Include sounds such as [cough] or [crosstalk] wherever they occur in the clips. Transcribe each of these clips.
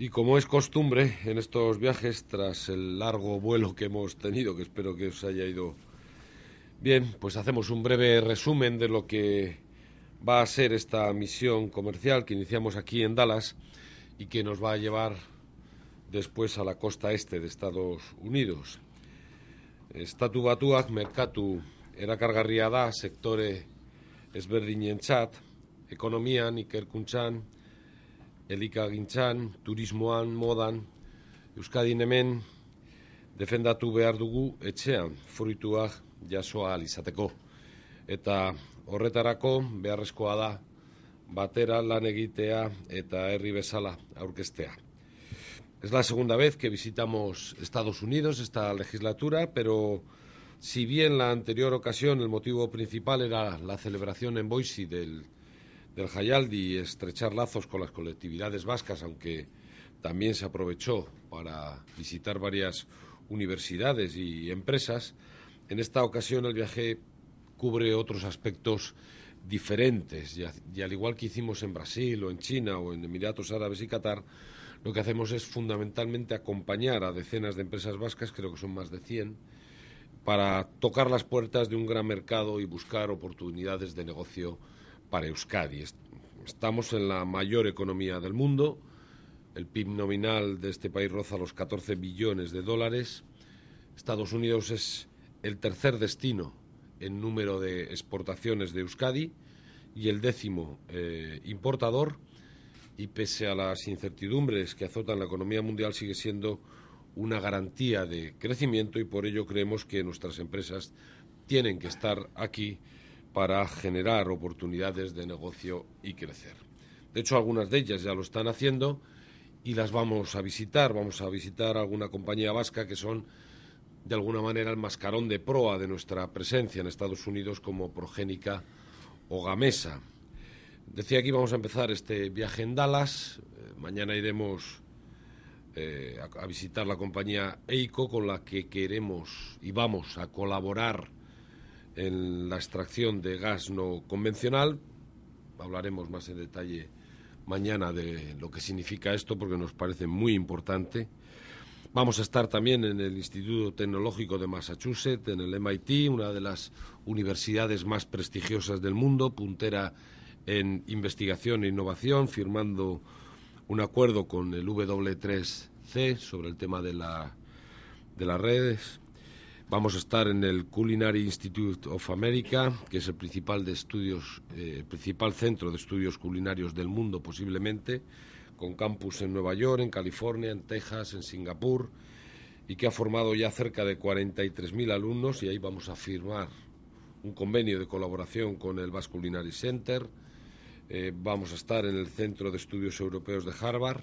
Y como es costumbre en estos viajes, tras el largo vuelo que hemos tenido, que espero que os haya ido bien, pues hacemos un breve resumen de lo que va a ser esta misión comercial que iniciamos aquí en Dallas y que nos va a llevar después a la costa este de Estados Unidos. Estatu batuak merkatu erakargarria da sektore economía, ekonomian, kunchan elika gintzan, turismoan, modan, Euskadin hemen defendatu behar dugu etxean fruituak jasoa alizateko. Eta horretarako beharrezkoa da batera lan egitea eta herri bezala aurkeztea. Es la segunda vez que visitamos Estados Unidos esta legislatura, pero si bien la anterior ocasión el motivo principal era la celebración en Boise del del Hayaldi y estrechar lazos con las colectividades vascas, aunque también se aprovechó para visitar varias universidades y empresas, en esta ocasión el viaje cubre otros aspectos diferentes y, al igual que hicimos en Brasil o en China o en Emiratos Árabes y Qatar, lo que hacemos es fundamentalmente acompañar a decenas de empresas vascas, creo que son más de 100, para tocar las puertas de un gran mercado y buscar oportunidades de negocio para Euskadi. Estamos en la mayor economía del mundo. El PIB nominal de este país roza los 14 billones de dólares. Estados Unidos es el tercer destino en número de exportaciones de Euskadi y el décimo eh, importador. Y pese a las incertidumbres que azotan la economía mundial, sigue siendo una garantía de crecimiento y por ello creemos que nuestras empresas tienen que estar aquí para generar oportunidades de negocio y crecer. De hecho, algunas de ellas ya lo están haciendo y las vamos a visitar. Vamos a visitar alguna compañía vasca que son, de alguna manera, el mascarón de proa de nuestra presencia en Estados Unidos como Progénica o Gamesa. Decía que íbamos a empezar este viaje en Dallas. Eh, mañana iremos eh, a, a visitar la compañía EICO con la que queremos y vamos a colaborar en la extracción de gas no convencional. Hablaremos más en detalle mañana de lo que significa esto porque nos parece muy importante. Vamos a estar también en el Instituto Tecnológico de Massachusetts, en el MIT, una de las universidades más prestigiosas del mundo, puntera en investigación e innovación, firmando un acuerdo con el W3C sobre el tema de, las redes Vamos a estar en el Culinary Institute of America, que es el principal, de estudios, eh, principal centro de estudios culinarios del mundo posiblemente, con campus en Nueva York, en California, en Texas, en Singapur, y que ha formado ya cerca de 43.000 alumnos y ahí vamos a firmar un convenio de colaboración con el Basque Culinary Center. Eh, vamos a estar en el Centro de Estudios Europeos de Harvard,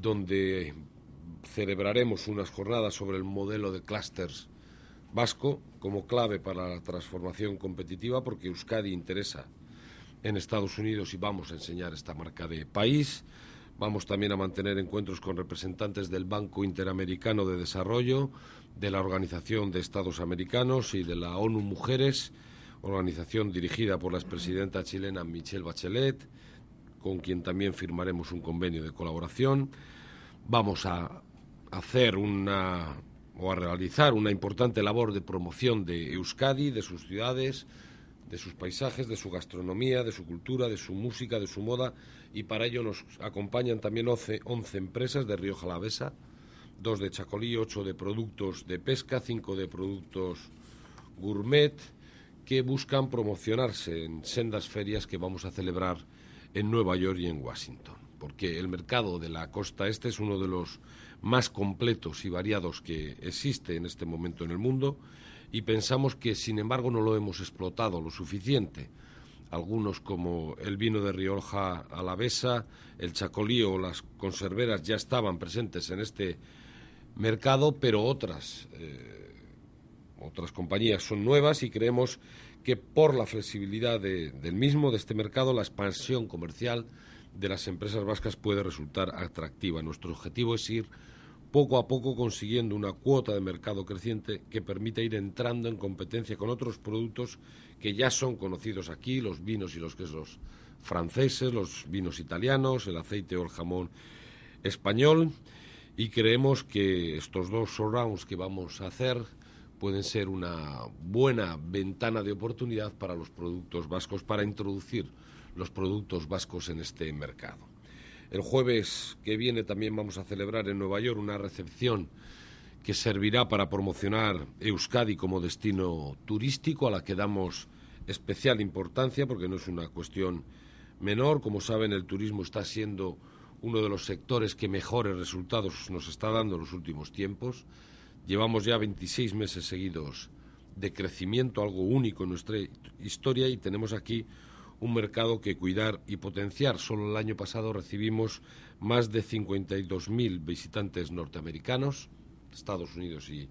donde celebraremos unas jornadas sobre el modelo de clústeres vasco como clave para la transformación competitiva porque Euskadi interesa en Estados Unidos y vamos a enseñar esta marca de país. Vamos también a mantener encuentros con representantes del Banco Interamericano de Desarrollo, de la Organización de Estados Americanos y de la ONU Mujeres, organización dirigida por la expresidenta chilena Michelle Bachelet, con quien también firmaremos un convenio de colaboración. Vamos a hacer una o a realizar una importante labor de promoción de Euskadi, de sus ciudades, de sus paisajes, de su gastronomía, de su cultura, de su música, de su moda, y para ello nos acompañan también 11, empresas de Río Jalavesa, dos de Chacolí, ocho de productos de pesca, cinco de productos gourmet, que buscan promocionarse en sendas ferias que vamos a celebrar en Nueva York y en Washington, porque el mercado de la costa este es uno de los más completos y variados que existe en este momento en el mundo y pensamos que, sin embargo, no lo hemos explotado lo suficiente. Algunos como el vino de Rioja alavesa, el chacolío o las conserveras ya estaban presentes en este mercado, pero otras, eh, otras compañías son nuevas y creemos que por la flexibilidad del mismo, de este mercado, la expansión comercial de las empresas vascas puede resultar atractiva. Nuestro objetivo es ir poco a poco consiguiendo una cuota de mercado creciente que permita ir entrando en competencia con otros productos que ya son conocidos aquí, los vinos y los quesos franceses, los vinos italianos, el aceite o el jamón español. Y creemos que estos dos rounds que vamos a hacer pueden ser una buena ventana de oportunidad para los productos vascos para introducir los productos vascos en este mercado. El jueves que viene también vamos a celebrar en Nueva York una recepción que servirá para promocionar Euskadi como destino turístico, a la que damos especial importancia porque no es una cuestión menor. Como saben, el turismo está siendo uno de los sectores que mejores resultados nos está dando en los últimos tiempos. Llevamos ya 26 meses seguidos de crecimiento, algo único en nuestra historia, y tenemos aquí un mercado que cuidar y potenciar. Solo el año pasado recibimos más de 52.000 visitantes norteamericanos, Estados Unidos y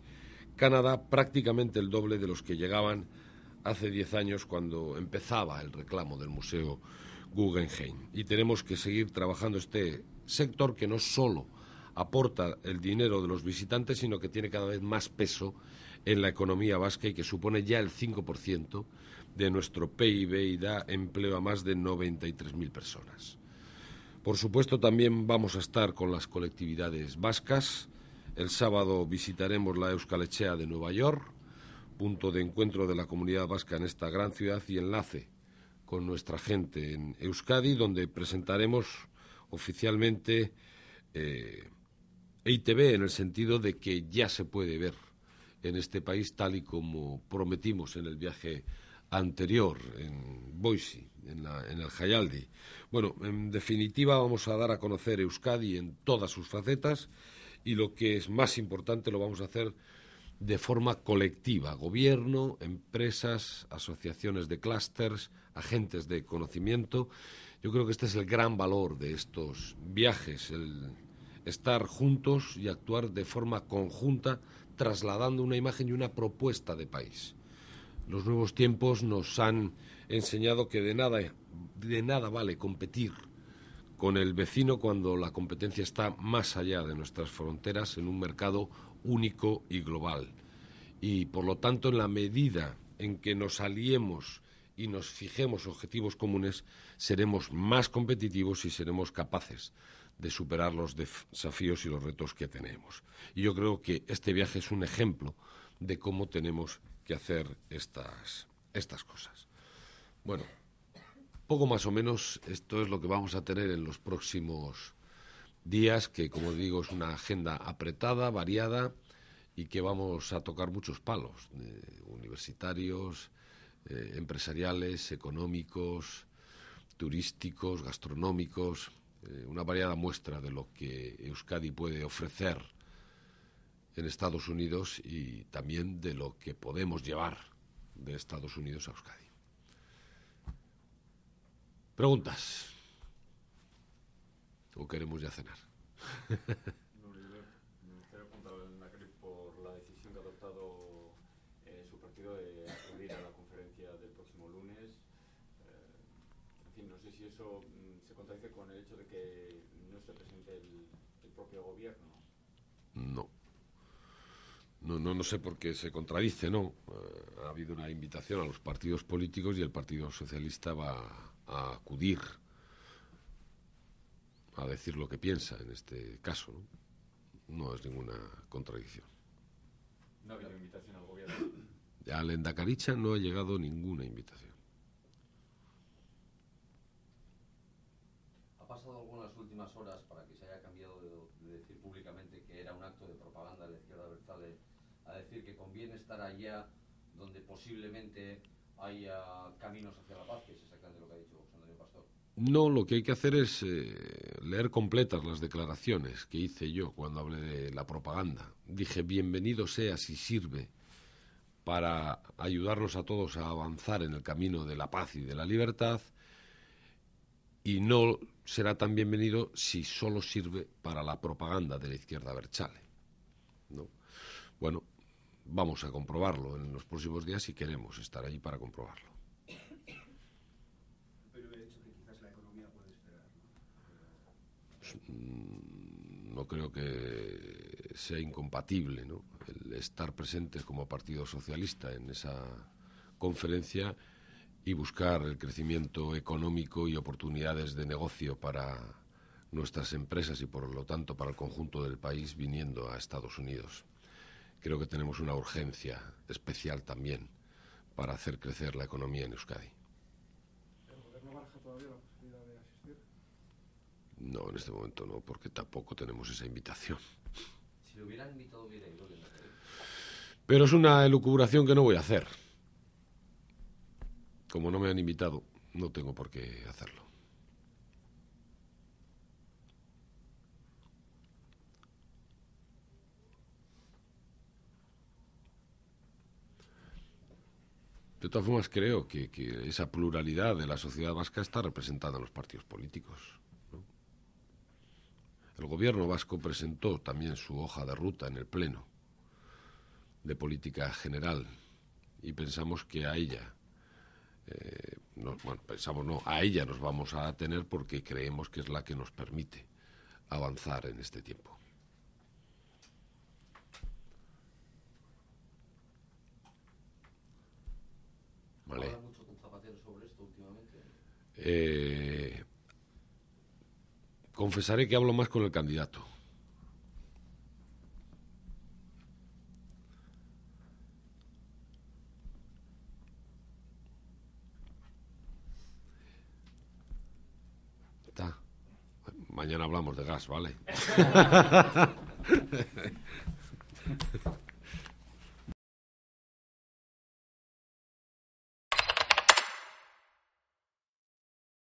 Canadá, prácticamente el doble de los que llegaban hace 10 años cuando empezaba el reclamo del Museo Guggenheim. Y tenemos que seguir trabajando este sector que no solo aporta el dinero de los visitantes, sino que tiene cada vez más peso en la economía vasca y que supone ya el 5% de nuestro PIB y da empleo a más de 93.000 personas. Por supuesto, también vamos a estar con las colectividades vascas. El sábado visitaremos la Euskalechea de Nueva York, punto de encuentro de la comunidad vasca en esta gran ciudad y enlace con nuestra gente en Euskadi, donde presentaremos oficialmente EITB eh, e en el sentido de que ya se puede ver en este país tal y como prometimos en el viaje anterior, en Boise, en, el Hayaldi. Bueno, en definitiva vamos a dar a conocer Euskadi en todas sus facetas y lo que es más importante lo vamos a hacer de forma colectiva, gobierno, empresas, asociaciones de clústeres, agentes de conocimiento. Yo creo que este es el gran valor de estos viajes, el estar juntos y actuar de forma conjunta, trasladando una imagen y una propuesta de país. Los nuevos tiempos nos han enseñado que de nada, de nada vale competir con el vecino cuando la competencia está más allá de nuestras fronteras en un mercado único y global. Y por lo tanto, en la medida en que nos aliemos y nos fijemos objetivos comunes, seremos más competitivos y seremos capaces de superar los desafíos y los retos que tenemos. Y yo creo que este viaje es un ejemplo de cómo tenemos que hacer estas, estas cosas. Bueno, poco más o menos esto es lo que vamos a tener en los próximos días, que como digo es una agenda apretada, variada y que vamos a tocar muchos palos, eh, universitarios, eh, empresariales, económicos, turísticos, gastronómicos, eh, una variada muestra de lo que Euskadi puede ofrecer en Estados Unidos y también de lo que podemos llevar de Estados Unidos a Euskadi. Preguntas. ¿O queremos ya cenar? [laughs] No sé si eso mm, se contradice con el hecho de que no se presente el propio gobierno. No. No, no, sé por qué se contradice, ¿no? Eh, ha habido una invitación a los partidos políticos y el Partido Socialista va a acudir a decir lo que piensa en este caso, ¿no? No es ninguna contradicción. No ha habido invitación al gobierno. A Lenda Caricha no ha llegado ninguna invitación. ¿Ha pasado algunas últimas horas para que se haya cambiado de, decir públicamente que era un acto de propaganda de la izquierda Berzale? a decir que conviene estar allá donde posiblemente haya caminos hacia la paz, que es exactamente lo que ha dicho José Pastor. No, lo que hay que hacer es eh, leer completas las declaraciones que hice yo cuando hablé de la propaganda. Dije, bienvenido sea si sirve para ayudarnos a todos a avanzar en el camino de la paz y de la libertad, y no será tan bienvenido si solo sirve para la propaganda de la izquierda Berchale. ¿no? Bueno, vamos a comprobarlo en los próximos días si queremos estar allí para comprobarlo. ¿no? creo que sea incompatible el estar presentes como Partido Socialista en esa conferencia y buscar el crecimiento económico y oportunidades de negocio para nuestras empresas y por lo tanto para el conjunto del país viniendo a Estados Unidos creo que tenemos una urgencia especial también para hacer crecer la economía en Euskadi. No, en este momento no, porque tampoco tenemos esa invitación. Si lo hubieran invitado, Pero es una elucubración que no voy a hacer. Como no me han invitado, no tengo por qué hacerlo. De todas formas, creo que, esa pluralidad de la sociedad vasca está representada en los partidos políticos. El gobierno vasco presentó también su hoja de ruta en el Pleno de Política General y pensamos que a ella eh, bueno, pensamos no, a ella nos vamos a atener porque creemos que es la que nos permite avanzar en este tiempo. Eh, confesaré que hablo más con el candidato. Está. Mañana hablamos de gas, ¿vale? [laughs]